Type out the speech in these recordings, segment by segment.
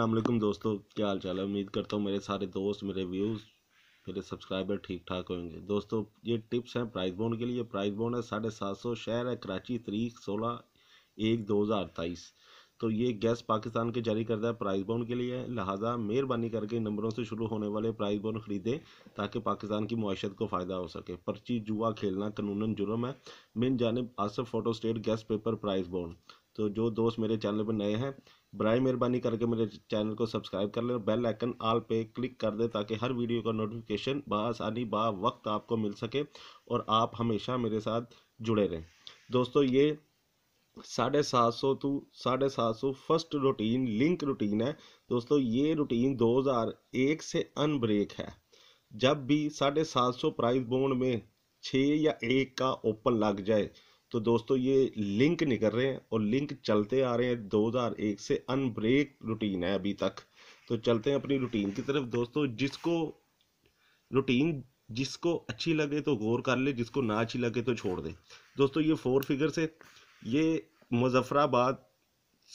असलम दोस्तों क्या हाल चाल है उम्मीद करता हूँ मेरे सारे दोस्त मेरे व्यूज़ मेरे सब्सक्राइबर ठीक ठाक होंगे दोस्तों ये टिप्स हैं प्राइस बोन के लिए प्राइस बोन है साढ़े सात सौ शहर है कराची तरीक सोलह एक दो हज़ार तेईस तो ये गैस पाकिस्तान के जारी करता है प्राइस बोन के लिए लिहाजा मेहरबानी करके नंबरों से शुरू होने वाले प्राइस बोन ख़रीदें ताकि पाकिस्तान की मैशत को फ़ायदा हो सके पर्ची जुआ खेलना कानून जुर्म है मिन जानब आसफ फोटो स्टेट गैस पेपर प्राइस बोन तो जो दोस्त मेरे चैनल पर नए हैं बरए मेहरबानी करके मेरे चैनल को सब्सक्राइब कर लें बेल आइकन आल पे क्लिक कर दें ताकि हर वीडियो का नोटिफिकेशन बसानी बा वक्त आपको मिल सके और आप हमेशा मेरे साथ जुड़े रहें दोस्तों ये साढ़े सात सौ टू साढ़े सात सौ फर्स्ट रूटीन लिंक रूटीन है दोस्तों ये रूटीन 2001 से अनब्रेक है जब भी साढ़े सात सौ प्राइस बोन में छः या एक का ओपन लग जाए तो दोस्तों ये लिंक निकल रहे हैं और लिंक चलते आ रहे हैं 2001 से अनब्रेक रूटीन है अभी तक तो चलते हैं अपनी रूटीन की तरफ दोस्तों जिसको रूटीन जिसको अच्छी लगे तो गौर कर ले जिसको ना अच्छी लगे तो छोड़ दे दोस्तों ये फोर फिगर से ये मुजफ्फराबाद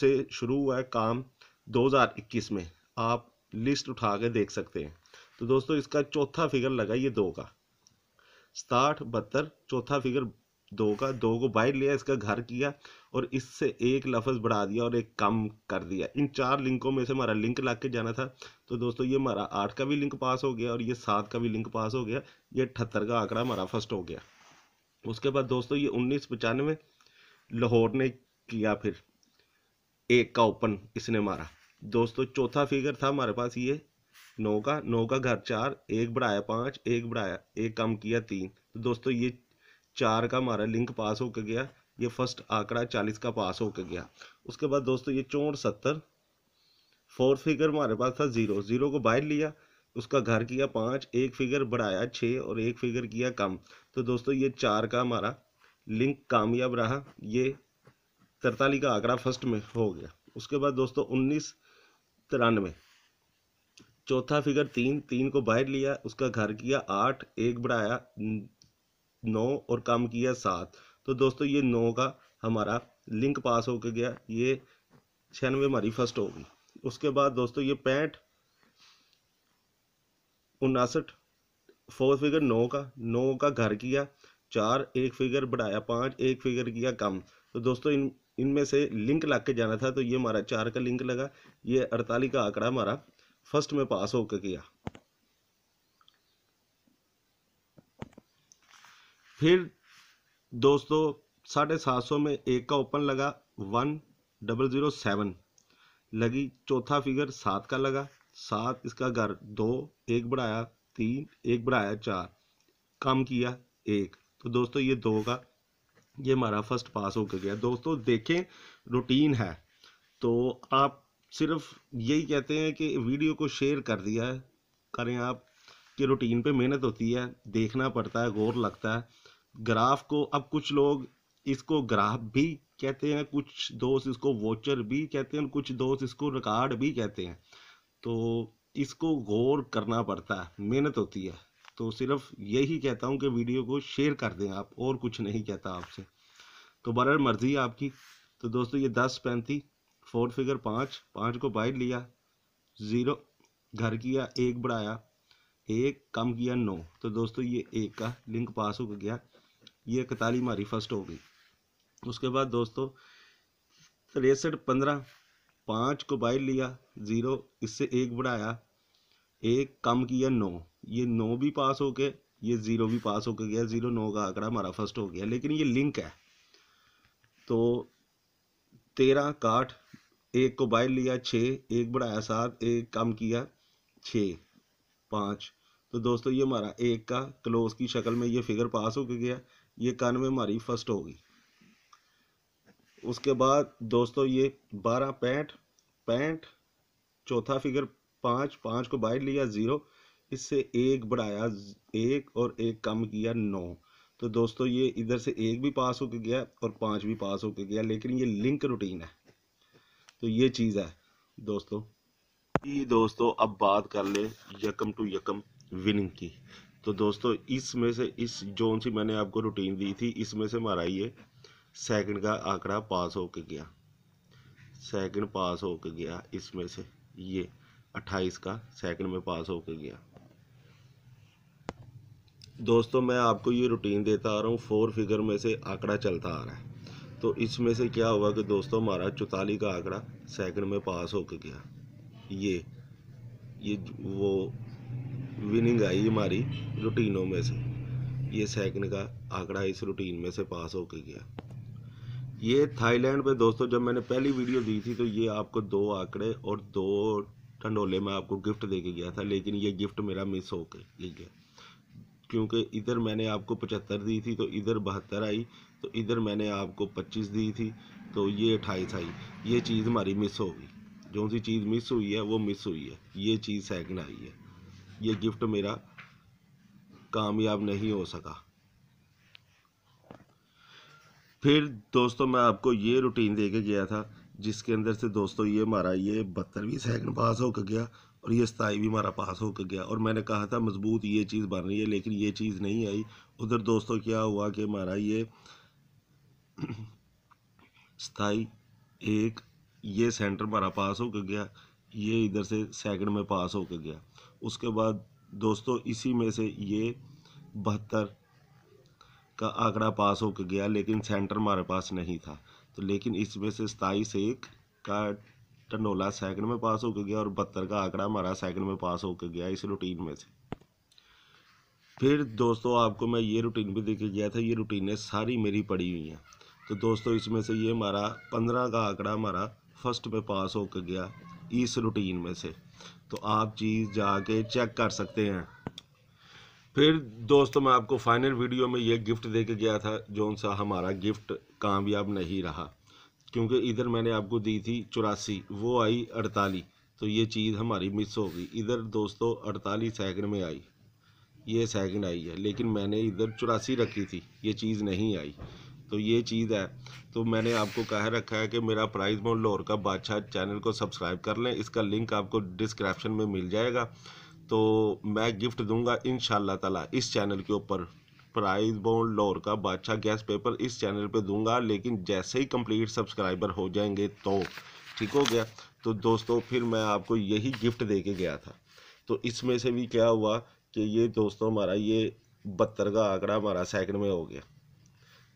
से शुरू हुआ है काम 2021 में आप लिस्ट उठा के देख सकते हैं तो दोस्तों इसका चौथा फिगर लगा ये दो का साठ बहत्तर चौथा फिगर दो का दो को बाहर लिया इसका घर किया और इससे एक लफज बढ़ा दिया और एक कम कर दिया इन चार लिंकों में से हमारा लिंक ला के जाना था तो दोस्तों ये हमारा आठ का भी लिंक पास हो गया और ये सात का भी लिंक पास हो गया ये अठहत्तर का आंकड़ा हमारा फर्स्ट हो गया उसके बाद दोस्तों ये उन्नीस पचानवे लाहौर ने किया फिर एक का ओपन इसने मारा दोस्तों चौथा फिगर था हमारे पास ये नौ का नौ का घर चार एक बढ़ाया पाँच एक बढ़ाया एक कम किया तीन तो दोस्तों ये चार का हमारा लिंक पास होकर गया ये फर्स्ट आंकड़ा चालीस का पास होकर गया उसके बाद दोस्तों ये चौंठ सत्तर फोर्थ फिगर हमारे पास था ज़ीरो ज़ीरो को बाहर लिया उसका घर किया पाँच एक फिगर बढ़ाया छः और एक फिगर किया कम तो दोस्तों ये चार का हमारा लिंक कामयाब रहा ये तरताली का आंकड़ा फर्स्ट में हो गया उसके बाद दोस्तों उन्नीस तिरानवे चौथा फिगर तीन तीन को बाहर लिया उसका घर किया आठ एक बढ़ाया नौ और कम किया सात तो दोस्तों ये नौ का हमारा लिंक पास होकर गया ये छियानवे हमारी फर्स्ट होगी उसके बाद दोस्तों ये पैंठ उनासठ फोर्थ फिगर नौ का नौ का घर किया चार एक फिगर बढ़ाया पाँच एक फिगर किया कम तो दोस्तों इन इनमें से लिंक लग के जाना था तो ये हमारा चार का लिंक लगा ये अड़तालीस का आंकड़ा हमारा फर्स्ट में पास होकर गया फिर दोस्तों साढ़े सात सौ में एक का ओपन लगा वन डबल ज़ीरो सेवन लगी चौथा फिगर सात का लगा सात इसका घर दो एक बढ़ाया तीन एक बढ़ाया चार कम किया एक तो दोस्तों ये दो का ये हमारा फर्स्ट पास होकर गया दोस्तों देखें रूटीन है तो आप सिर्फ यही कहते हैं कि वीडियो को शेयर कर दिया है करें आप कि रूटीन पे मेहनत होती है देखना पड़ता है गौर लगता है ग्राफ को अब कुछ लोग इसको ग्राफ भी कहते हैं कुछ दोस्त इसको वोचर भी कहते हैं कुछ दोस्त इसको रिकॉर्ड भी कहते हैं तो इसको गौर करना पड़ता है मेहनत होती है तो सिर्फ यही कहता हूँ कि वीडियो को शेयर कर दें आप और कुछ नहीं कहता आपसे तो बरर मर्जी आपकी तो दोस्तों ये दस पेन थी फोर फिगर पाँच पाँच को बाइट लिया ज़ीरो घर किया एक बढ़ाया एक कम किया नौ तो दोस्तों ये एक का लिंक पास हो गया ये इकताली हमारी फर्स्ट हो गई उसके बाद दोस्तों तिरसठ पंद्रह पाँच को बाइल लिया ज़ीरो इससे एक बढ़ाया एक कम किया नौ ये नौ भी पास हो के ये ज़ीरो भी पास होकर गया ज़ीरो नौ का आंकड़ा हमारा फर्स्ट हो गया लेकिन ये लिंक है तो तेरह काठ एक को बाइल लिया छः एक बढ़ाया सात एक कम किया छ पाँच तो दोस्तों ये हमारा एक का क्लोज की शक्ल में ये फिगर पास होकर गया ये कान में हमारी फर्स्ट होगी उसके बाद दोस्तों ये बारह पैंठ पैंठ चौथा फिगर पाँच पाँच को बाइट लिया ज़ीरो इससे एक बढ़ाया एक और एक कम किया नौ तो दोस्तों ये इधर से एक भी पास होके गया और पाँच भी पास होके गया लेकिन ये लिंक रूटीन है तो ये चीज़ है दोस्तों दोस्तों अब बात कर ले यकम टू यकम विनिंग की तो दोस्तों इसमें से इस जोन सी मैंने आपको रूटीन दी थी इसमें से हमारा ये सेकंड का आंकड़ा पास होके गया सेकंड पास होके गया इसमें से ये अट्ठाईस का सेकंड में पास होके गया दोस्तों मैं आपको ये रूटीन देता आ रहा हूँ फोर फिगर में से आंकड़ा चलता आ रहा है तो इसमें से क्या हुआ कि दोस्तों हमारा चौतालीस का आंकड़ा सेकंड में पास होके गया ये ये वो विनिंग आई हमारी रूटीनों में से ये सैकंड का आंकड़ा इस रूटीन में से पास होके गया ये थाईलैंड पे दोस्तों जब मैंने पहली वीडियो दी थी तो ये आपको दो आंकड़े और दो ठंडोले में आपको गिफ्ट दे के गया था लेकिन ये गिफ्ट मेरा मिस हो के गया क्योंकि इधर मैंने आपको पचहत्तर दी थी तो इधर बहत्तर आई तो इधर मैंने आपको पच्चीस दी थी तो ये अट्ठाईस आई ये चीज़ हमारी मिस हो गई जो सी चीज़ मिस हुई है वो मिस हुई है ये चीज़ सेकंड आई है ये गिफ्ट मेरा कामयाब नहीं हो सका फिर दोस्तों मैं आपको ये रूटीन दे के गया था जिसके अंदर से दोस्तों ये मारा ये बहत्तरवीं सेकंड पास होकर गया और ये भी हमारा पास होकर गया और मैंने कहा था मजबूत ये चीज़ बन रही है लेकिन ये चीज़ नहीं आई उधर दोस्तों क्या हुआ कि हमारा ये सताई एक ये सेंटर हमारा पास होकर गया ये इधर से सेकंड में पास होकर गया उसके बाद दोस्तों इसी में से ये बहत्तर का आंकड़ा पास होकर गया लेकिन सेंटर हमारे पास नहीं था तो लेकिन इसमें से सताईस एक का टंडोला सेकंड में पास होकर गया और बहत्तर का आंकड़ा हमारा सेकंड में पास होकर गया इस रूटीन में से फिर दोस्तों आपको मैं ये रूटीन भी देखे गया था ये रूटीनें सारी मेरी पड़ी हुई हैं तो दोस्तों इसमें से ये हमारा पंद्रह का आंकड़ा हमारा फर्स्ट में पास होकर गया इस रूटीन में से तो आप चीज़ जाके चेक कर सकते हैं फिर दोस्तों मैं आपको फाइनल वीडियो में ये गिफ्ट दे के गया था जौन सा हमारा गिफ्ट कामयाब नहीं रहा क्योंकि इधर मैंने आपको दी थी चौरासी वो आई अड़तालीस तो ये चीज़ हमारी मिस हो गई इधर दोस्तों अड़तालीस सेकंड में आई ये सेकंड आई है लेकिन मैंने इधर चौरासी रखी थी ये चीज़ नहीं आई तो ये चीज़ है तो मैंने आपको कह रखा है कि मेरा प्राइज़ मोल लाहौर का बादशाह चैनल को सब्सक्राइब कर लें इसका लिंक आपको डिस्क्रिप्शन में मिल जाएगा तो मैं गिफ्ट दूंगा इन ताला इस चैनल के ऊपर प्राइज बोन लाहौर का बादशाह गैस पेपर इस चैनल पे दूंगा लेकिन जैसे ही कंप्लीट सब्सक्राइबर हो जाएंगे तो ठीक हो गया तो दोस्तों फिर मैं आपको यही गिफ्ट दे के गया था तो इसमें से भी क्या हुआ कि ये दोस्तों हमारा ये बत्तर का आंकड़ा हमारा सेकंड में हो गया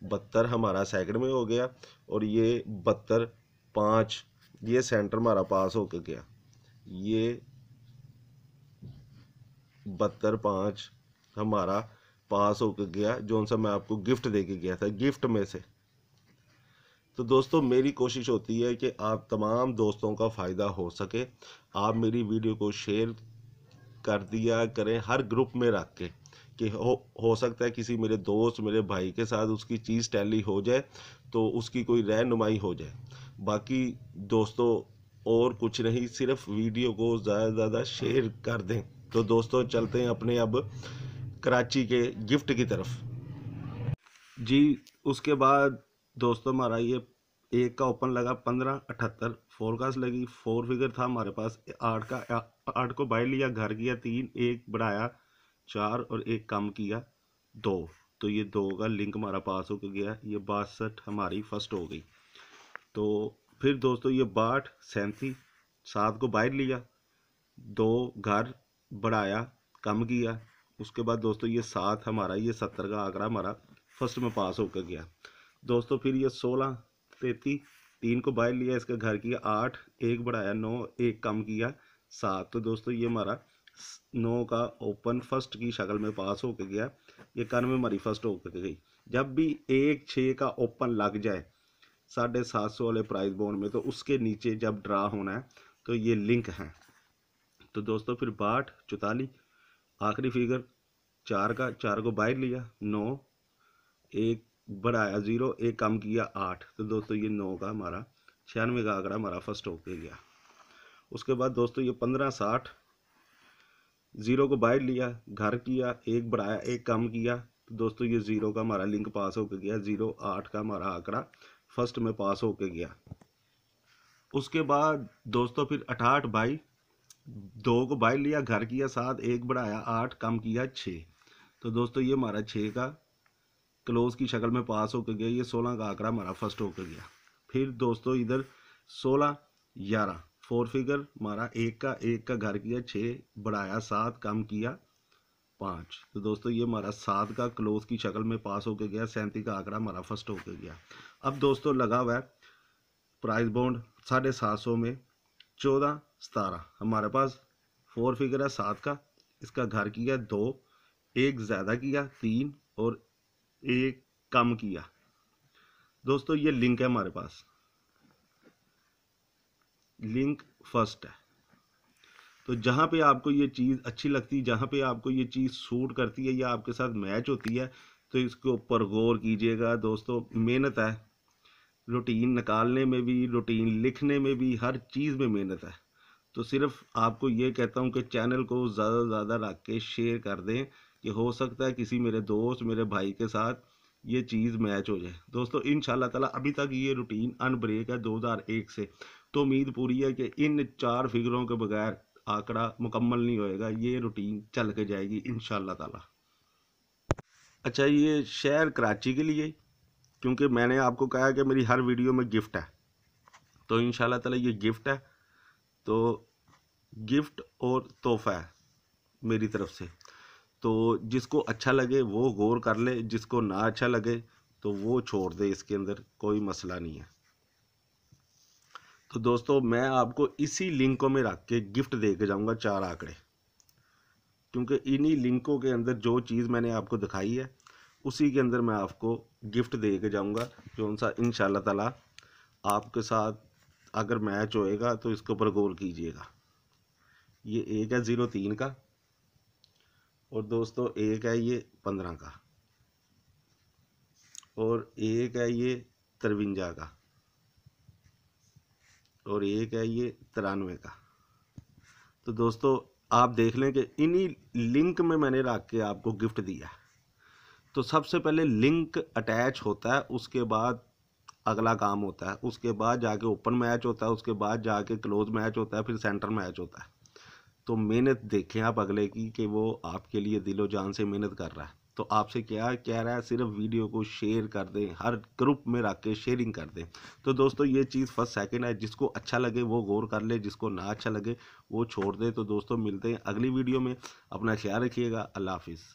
बहत्तर हमारा सेकंड में हो गया और ये बहत्तर पाँच ये सेंटर हमारा पास होकर गया ये बहत्तर पाँच हमारा पास होकर गया जो सा मैं आपको गिफ्ट दे के गया था गिफ्ट में से तो दोस्तों मेरी कोशिश होती है कि आप तमाम दोस्तों का फ़ायदा हो सके आप मेरी वीडियो को शेयर कर दिया करें हर ग्रुप में रख के कि हो हो सकता है किसी मेरे दोस्त मेरे भाई के साथ उसकी चीज़ टैली हो जाए तो उसकी कोई रहनुमाई हो जाए बाकी दोस्तों और कुछ नहीं सिर्फ वीडियो को ज़्यादा से ज़्यादा शेयर कर दें तो दोस्तों चलते हैं अपने अब कराची के गिफ्ट की तरफ जी उसके बाद दोस्तों हमारा ये एक का ओपन लगा पंद्रह अठहत्तर फोरकास्ट लगी फोर फिगर था हमारे पास आठ का आठ को बाई लिया घर किया तीन एक बढ़ाया चार और एक कम किया दो तो ये दो का लिंक हमारा पास हो गया ये बासठ हमारी फर्स्ट हो गई तो फिर दोस्तों ये बाट सैंती सात को बाहर लिया दो घर बढ़ाया कम किया उसके बाद दोस्तों ये सात हमारा ये सत्तर का आंकड़ा हमारा फर्स्ट में पास होकर गया दोस्तों फिर ये सोलह तैती तीन को बाहर लिया इसका घर किया आठ एक बढ़ाया नौ एक कम किया सात तो दोस्तों ये हमारा नौ का ओपन फर्स्ट की शक्ल में पास होके गया इक्यानवे मारी फर्स्ट होके गई जब भी एक छः का ओपन लग जाए साढ़े सात सौ वाले प्राइस बोन में तो उसके नीचे जब ड्रा होना है तो ये लिंक है तो दोस्तों फिर बाट चौतालीस आखिरी फिगर चार का चार को बाहर लिया नौ एक बढ़ाया ज़ीरो एक कम किया आठ तो दोस्तों ये नौ का हमारा छियानवे का आंकड़ा हमारा फर्स्ट होके गया उसके बाद दोस्तों ये पंद्रह साठ ज़ीरो को बाहर लिया घर किया एक बढ़ाया एक कम किया तो दोस्तों ये ज़ीरो का हमारा लिंक पास होकर गया ज़ीरो आठ का हमारा आंकड़ा फर्स्ट में पास होकर गया उसके बाद दोस्तों फिर अठाठ बाई दो को बाहर लिया घर किया सात एक बढ़ाया आठ कम किया छः तो दोस्तों ये हमारा छः का क्लोज की शक्ल में पास होकर गया ये सोलह का आंकड़ा हमारा फर्स्ट होकर गया फिर दोस्तों इधर सोलह ग्यारह फोर फिगर मारा एक का एक का घर किया छः बढ़ाया सात कम किया पाँच तो दोस्तों ये हमारा सात का क्लोज की शक्ल में पास होके गया सैंती का आंकड़ा हमारा फर्स्ट होके गया अब दोस्तों लगा हुआ है प्राइस बॉन्ड साढ़े सात सौ में चौदह सतारह हमारे पास फोर फिगर है सात का इसका घर किया दो एक ज़्यादा किया तीन और एक कम किया दोस्तों ये लिंक है हमारे पास लिंक फर्स्ट है तो जहाँ पे आपको ये चीज़ अच्छी लगती है जहाँ पे आपको ये चीज़ सूट करती है या आपके साथ मैच होती है तो इसके ऊपर गौर कीजिएगा दोस्तों मेहनत है रूटीन निकालने में भी रूटीन लिखने में भी हर चीज़ में मेहनत है तो सिर्फ आपको ये कहता हूँ कि चैनल को ज़्यादा से ज़्यादा रख के शेयर कर दें कि हो सकता है किसी मेरे दोस्त मेरे भाई के साथ ये चीज़ मैच हो जाए दोस्तों इन ताला अभी तक ये रूटीन अनब्रेक है 2001 से तो उम्मीद पूरी है कि इन चार फिगरों के बगैर आंकड़ा मुकम्मल नहीं होएगा ये रूटीन चल के जाएगी इन ताला अच्छा ये शहर कराची के लिए क्योंकि मैंने आपको कहा कि मेरी हर वीडियो में गिफ्ट है तो इन ताला ये गिफ्ट है तो गिफ्ट और तोहफा है मेरी तरफ से तो जिसको अच्छा लगे वो गौर कर ले जिसको ना अच्छा लगे तो वो छोड़ दे इसके अंदर कोई मसला नहीं है तो दोस्तों मैं आपको इसी लिंकों में रख के गिफ्ट दे के जाऊँगा चार आंकड़े क्योंकि इन्हीं लिंकों के अंदर जो चीज़ मैंने आपको दिखाई है उसी के अंदर मैं आपको गिफ्ट दे के जाऊँगा जो सा इन ताला आपके साथ अगर मैच होएगा तो इसके ऊपर गौर कीजिएगा ये एक है ज़ीरो तीन का और दोस्तों एक है ये पंद्रह का और एक है ये तरवंजा का और एक है ये तिरानवे का तो दोस्तों आप देख लें कि इन्हीं लिंक में मैंने रख के आपको गिफ्ट दिया तो सबसे पहले लिंक अटैच होता है उसके बाद अगला काम होता है उसके बाद जाके ओपन मैच होता है उसके बाद जाके क्लोज मैच होता है फिर सेंटर मैच होता है तो मेहनत देखें आप अगले की कि वो आपके लिए दिलो जान से मेहनत कर रहा है तो आपसे क्या कह रहा है सिर्फ वीडियो को शेयर कर दें हर ग्रुप में रख के शेयरिंग कर दें तो दोस्तों ये चीज़ फर्स्ट सेकंड है जिसको अच्छा लगे वो गौर कर ले जिसको ना अच्छा लगे वो छोड़ दे तो दोस्तों मिलते हैं अगली वीडियो में अपना ख्याल रखिएगा अल्लाह हाफिज़